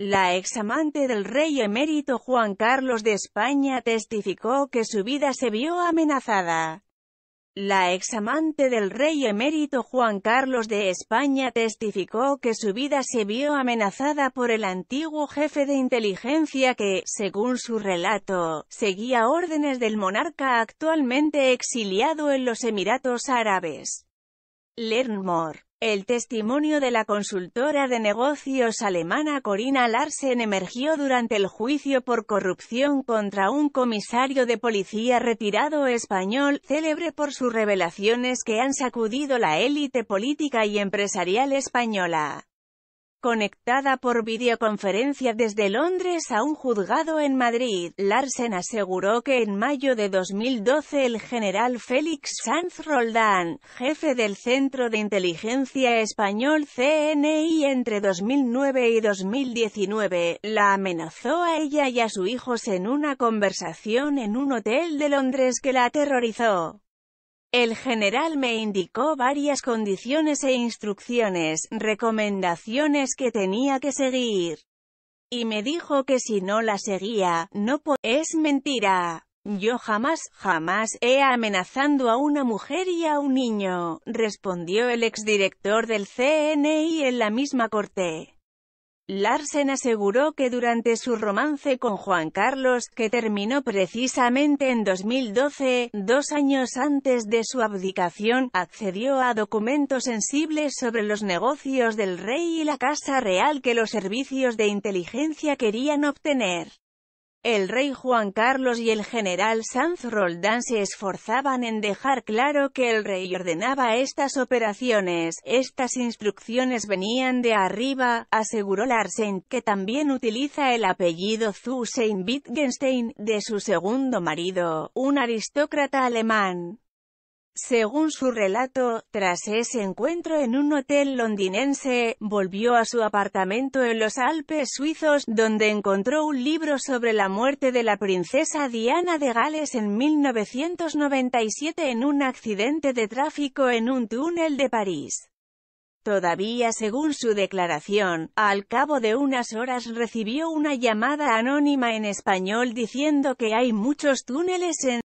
La examante del rey emérito Juan Carlos de España testificó que su vida se vio amenazada. La examante del rey emérito Juan Carlos de España testificó que su vida se vio amenazada por el antiguo jefe de inteligencia que, según su relato, seguía órdenes del monarca actualmente exiliado en los Emiratos Árabes. Learn more. El testimonio de la consultora de negocios alemana Corina Larsen emergió durante el juicio por corrupción contra un comisario de policía retirado español, célebre por sus revelaciones que han sacudido la élite política y empresarial española. Conectada por videoconferencia desde Londres a un juzgado en Madrid, Larsen aseguró que en mayo de 2012 el general Félix Sanz Roldán, jefe del Centro de Inteligencia Español CNI entre 2009 y 2019, la amenazó a ella y a sus hijos en una conversación en un hotel de Londres que la aterrorizó. El general me indicó varias condiciones e instrucciones, recomendaciones que tenía que seguir. Y me dijo que si no la seguía, no Es mentira. Yo jamás, jamás, he amenazando a una mujer y a un niño, respondió el exdirector del CNI en la misma corte. Larsen aseguró que durante su romance con Juan Carlos, que terminó precisamente en 2012, dos años antes de su abdicación, accedió a documentos sensibles sobre los negocios del rey y la Casa Real que los servicios de inteligencia querían obtener. El rey Juan Carlos y el general Sanz Roldán se esforzaban en dejar claro que el rey ordenaba estas operaciones, estas instrucciones venían de arriba, aseguró Larsen, que también utiliza el apellido Zusein Wittgenstein, de su segundo marido, un aristócrata alemán. Según su relato, tras ese encuentro en un hotel londinense, volvió a su apartamento en los Alpes suizos, donde encontró un libro sobre la muerte de la princesa Diana de Gales en 1997 en un accidente de tráfico en un túnel de París. Todavía según su declaración, al cabo de unas horas recibió una llamada anónima en español diciendo que hay muchos túneles en